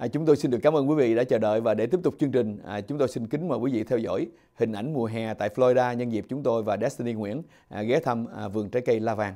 À, chúng tôi xin được cảm ơn quý vị đã chờ đợi và để tiếp tục chương trình, à, chúng tôi xin kính mời quý vị theo dõi hình ảnh mùa hè tại Florida nhân dịp chúng tôi và Destiny Nguyễn à, ghé thăm à, vườn trái cây La Vàng.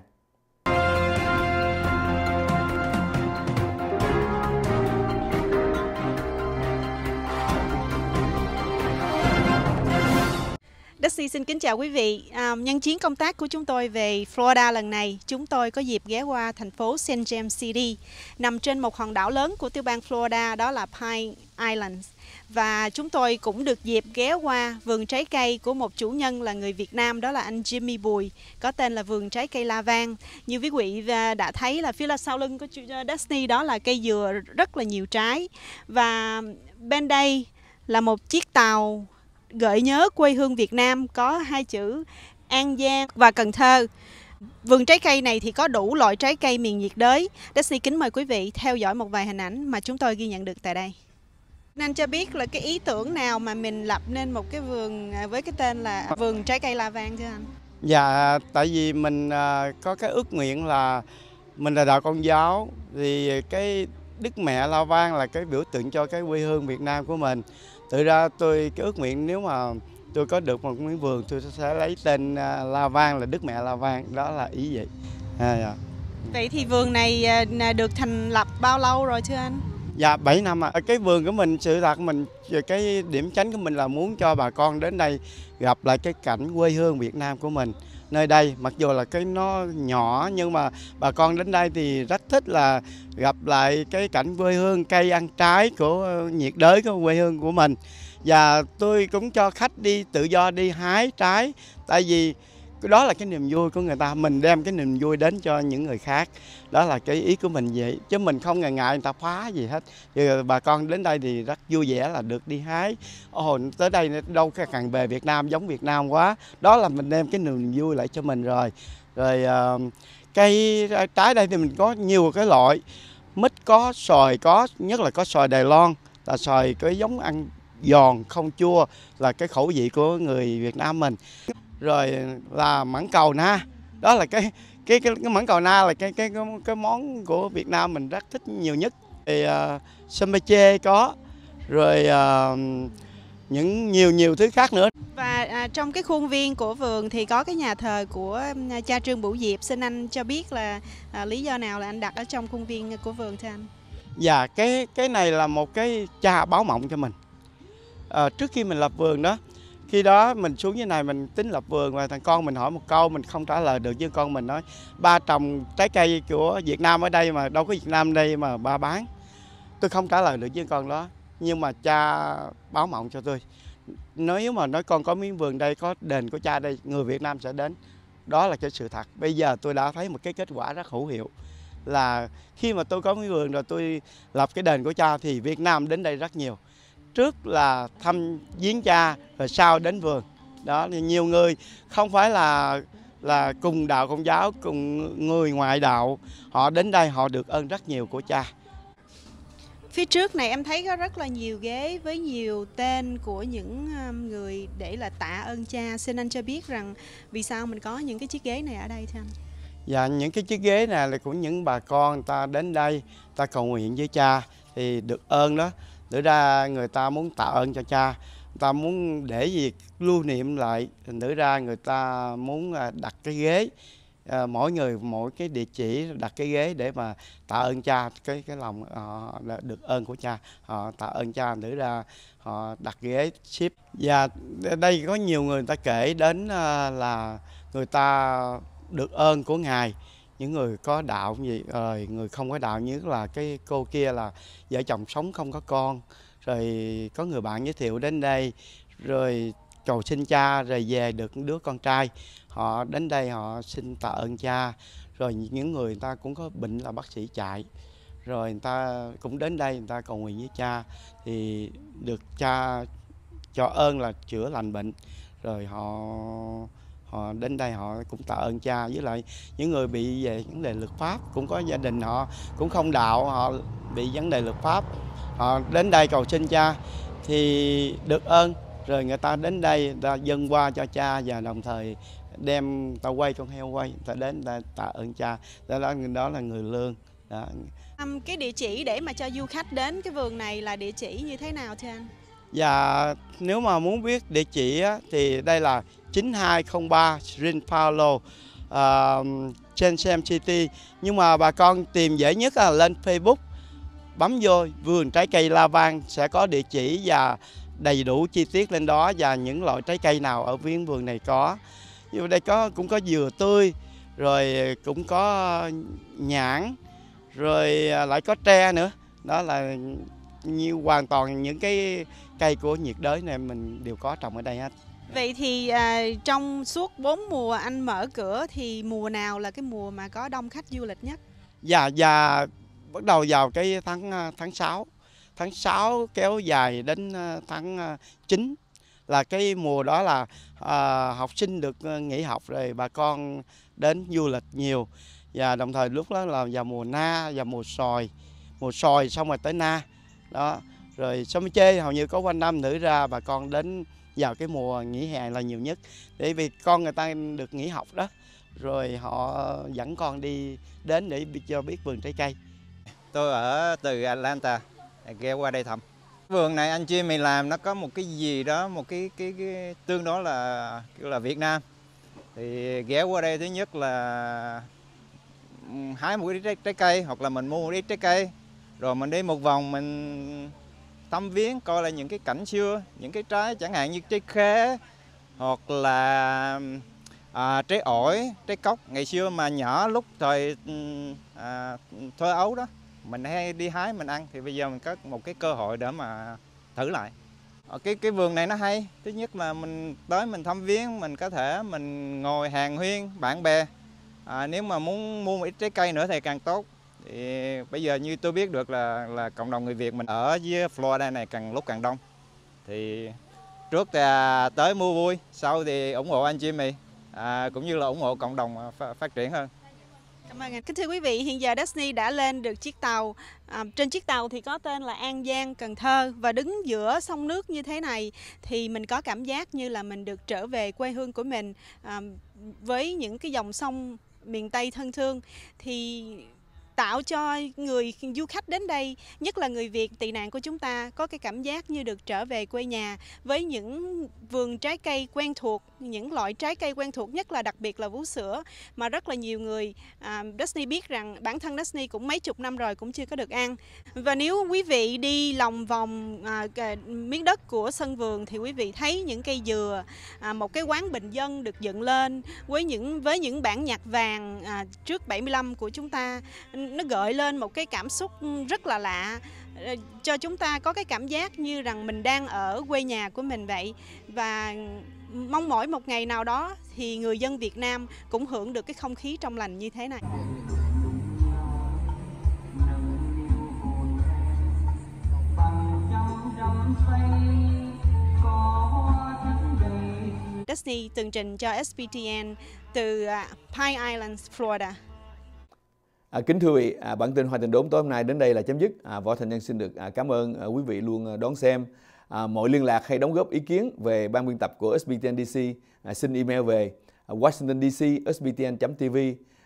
Dusty xin kính chào quý vị. À, nhân chuyến công tác của chúng tôi về Florida lần này, chúng tôi có dịp ghé qua thành phố St. James City, nằm trên một hòn đảo lớn của tiểu bang Florida, đó là Pine Islands. Và chúng tôi cũng được dịp ghé qua vườn trái cây của một chủ nhân là người Việt Nam, đó là anh Jimmy Bùi, có tên là vườn trái cây La Vang. Như quý vị à, đã thấy là phía là sau lưng của à, Dusty đó là cây dừa rất là nhiều trái. Và bên đây là một chiếc tàu gợi nhớ quê hương Việt Nam có hai chữ An Giang và Cần Thơ. Vườn trái cây này thì có đủ loại trái cây miền nhiệt đới. Desi kính mời quý vị theo dõi một vài hình ảnh mà chúng tôi ghi nhận được tại đây. Anh cho biết là cái ý tưởng nào mà mình lập nên một cái vườn à, với cái tên là vườn trái cây La Vang thưa anh? Dạ, tại vì mình à, có cái ước nguyện là mình là đạo công giáo thì cái Đức Mẹ Lao Vang là cái biểu tượng cho cái quê hương Việt Nam của mình. Tự ra tôi cái ước nguyện nếu mà tôi có được một miếng vườn tôi sẽ lấy tên à, La Vang là Đức Mẹ La Vang, đó là ý vậy. À, dạ. Vậy thì vườn này à, được thành lập bao lâu rồi chưa anh? Dạ 7 năm ạ. À. Cái vườn của mình sự thật mình cái điểm tránh của mình là muốn cho bà con đến đây gặp lại cái cảnh quê hương Việt Nam của mình nơi đây mặc dù là cái nó nhỏ nhưng mà bà con đến đây thì rất thích là gặp lại cái cảnh quê hương cây ăn trái của ờ, nhiệt đới của quê hương của mình và tôi cũng cho khách đi tự do đi hái trái tại vì cái đó là cái niềm vui của người ta mình đem cái niềm vui đến cho những người khác đó là cái ý của mình vậy chứ mình không ngần ngại người ta phá gì hết thì bà con đến đây thì rất vui vẻ là được đi hái ồ tới đây đâu càng về Việt Nam giống Việt Nam quá đó là mình đem cái niềm vui lại cho mình rồi rồi ờ, cây ờ, trái đây thì mình có nhiều cái loại mít có sòi có nhất là có sòi Đài Loan là sòi cái giống ăn giòn không chua là cái khẩu vị của người Việt Nam mình rồi là mãng cầu na đó là cái cái cái, cái mãng cầu na là cái cái cái món của Việt Nam mình rất thích nhiều nhất thì uh, ờ, sâm chê có rồi uh, những nhiều nhiều thứ khác nữa và à, trong cái khuôn viên của vườn thì có cái nhà thờ của à, cha Trương Bửu Diệp xin anh cho biết là à, lý do nào là anh đặt ở trong khuôn viên của vườn thưa anh dạ cái cái này là một cái cha báo mộng cho mình à, trước khi mình lập vườn đó khi đó mình xuống dưới này mình tính lập vườn và thằng con mình hỏi một câu mình không trả lời được với con mình nói ba trồng trái cây của Việt Nam ở đây mà đâu có Việt Nam đây mà ba bán tôi không trả lời được với con đó nhưng mà cha báo mộng cho tôi nếu mà nói con có miếng vườn đây có đền của cha đây người Việt Nam sẽ đến đó là cái sự thật bây giờ tôi đã thấy một cái kết quả rất hữu hiệu là khi mà tôi có miếng vườn rồi tôi lập cái đền của cha thì Việt Nam đến đây rất nhiều trước là thăm viếng cha rồi sau đến vườn đó thì nhiều người không phải là là cùng đạo công giáo cùng người ngoại đạo họ đến đây họ được ơn rất nhiều của cha phía trước này em thấy có rất là nhiều ghế với nhiều tên của những um, người để là tạ ơn cha xin anh cho biết rằng vì sao mình có những cái chiếc ghế này ở đây thưa anh dạ những cái chiếc ghế này là của những bà con ta đến đây ta cầu nguyện với cha thì được ơn đó để ra người ta muốn tạ ơn cho cha, người ta muốn để gì lưu niệm lại, để ra người ta muốn à, đặt cái ghế à, mỗi người mỗi cái địa chỉ đặt cái ghế để mà tạ ơn cha cái cái lòng họ à, được ơn của cha họ tạ ơn cha nữ ra họ đặt ghế ship và đây có nhiều người, người ta kể đến là người ta được ơn của ngài những người có đạo gì rồi ờ, người không có đạo nhất là cái cô kia là vợ chồng sống không có con rồi có người bạn giới thiệu đến đây rồi cầu xin cha rồi về được đứa con trai họ đến đây họ xin tạ ơn cha rồi những người, ta cũng có bệnh là bác sĩ chạy rồi người ta cũng đến đây người ta cầu nguyện với cha thì được cha cho ơn là chữa lành bệnh rồi họ họ đến đây họ cũng tạ ơn cha với lại những người bị về vấn đề luật pháp cũng có gia đình họ cũng không đạo họ bị vấn đề luật pháp họ đến đây cầu xin cha thì được ơn rồi người ta đến đây người ta dâng qua cho cha và đồng thời đem ta quay con heo quay ta đến ta tạ ơn cha đó là đó là người lương đó. cái địa chỉ để mà cho du khách đến cái vườn này là địa chỉ như thế nào thưa anh và nếu mà muốn biết địa chỉ thì đây là 9203 Green Paolo uh, trên Sam City. Nhưng mà bà con tìm dễ nhất là lên Facebook bấm vô vườn trái cây La Vang sẽ có địa chỉ và đầy đủ chi tiết lên đó và những loại trái cây nào ở viên vườn này có. Như đây có cũng có dừa tươi, rồi cũng có nhãn, rồi à, lại có tre nữa. Đó là như hoàn toàn những cái cây của nhiệt đới này mình đều có trồng ở đây hết Vậy thì à, trong suốt 4 mùa anh mở cửa thì mùa nào là cái mùa mà có đông khách du lịch nhất? Dạ dạ bắt đầu vào cái tháng à, tháng 6. Tháng 6 kéo dài đến à, tháng 9 à, là cái mùa đó là à, học sinh được nghỉ học rồi bà con đến du lịch nhiều và đồng thời lúc đó là vào mùa na và mùa sòi mùa sòi xong rồi tới na đó rồi sông chê hầu như có quanh năm nữ ra bà con đến vào cái mùa nghỉ hè là nhiều nhất để vì con người ta được nghỉ học đó rồi họ dẫn con đi đến để cho biết vườn trái cây tôi ở từ Atlanta ghé qua đây thăm vườn này anh chị mình làm nó có một cái gì đó một cái cái, cái tương đó là kiểu là Việt Nam thì ghé qua đây thứ nhất là ừ, hái một ít trái, trái cây hoặc là mình mua một ít trái cây rồi mình đi một vòng mình thăm viếng coi lại những cái cảnh xưa những cái trái chẳng hạn như trái khế hoặc là à, trái ổi trái cốc ngày xưa mà nhỏ lúc thời à, thơ ấu đó mình hay đi hái mình ăn thì bây giờ mình có một cái cơ hội để mà thử lại ở ờ, cái cái vườn này nó hay thứ nhất là mình tới mình thăm viếng mình có thể mình ngồi hàng huyên bạn bè à, nếu mà muốn mua một ít trái cây nữa thì càng tốt thì bây giờ như tôi biết được là là cộng đồng người Việt mình ở với Florida này càng lúc càng đông. Thì trước thì tới mua vui, sau thì ủng hộ anh Jimmy à, cũng như là ủng hộ cộng đồng à, phát triển hơn. Cảm ơn anh. Kính thưa quý vị, hiện giờ Destiny đã lên được chiếc tàu. À, trên chiếc tàu thì có tên là An Giang, Cần Thơ và đứng giữa sông nước như thế này thì mình có cảm giác như là mình được trở về quê hương của mình à, với những cái dòng sông miền Tây thân thương. Thì tạo cho người du khách đến đây, nhất là người Việt tị nạn của chúng ta có cái cảm giác như được trở về quê nhà với những vườn trái cây quen thuộc, những loại trái cây quen thuộc nhất là đặc biệt là vú sữa mà rất là nhiều người à, Destiny biết rằng bản thân Disney cũng mấy chục năm rồi cũng chưa có được ăn. Và nếu quý vị đi lòng vòng à, miếng đất của sân vườn thì quý vị thấy những cây dừa, à, một cái quán bình dân được dựng lên với những với những bản nhạc vàng à, trước 75 của chúng ta nó gợi lên một cái cảm xúc ừ, rất là lạ ờ, cho chúng ta có cái cảm giác như rằng mình đang ở quê nhà của mình vậy và mong mỏi một ngày nào đó thì người dân Việt Nam cũng hưởng được cái không khí trong lành như thế này. Destiny tường trình cho SBTN từ à, Pine Islands, Florida. À, kính thưa quý vị, à, bản tin Hoa Tình Đốn tối hôm nay đến đây là chấm dứt. À, Võ Thành Nhân xin được à, cảm ơn à, quý vị luôn à, đón xem. À, mọi liên lạc hay đóng góp ý kiến về ban biên tập của SBTN DC à, xin email về à, Washington DC sbtn.tv.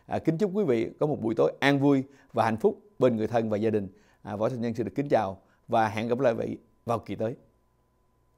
À, kính chúc quý vị có một buổi tối an vui và hạnh phúc bên người thân và gia đình. À, Võ Thành Nhân xin được kính chào và hẹn gặp lại quý vị vào kỳ tới.